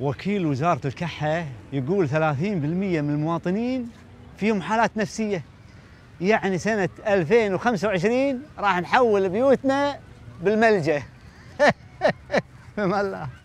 وكيل وزارة الكحة يقول 30% من المواطنين فيهم حالات نفسية يعني سنة 2025 راح نحول بيوتنا بالملجأ فما الله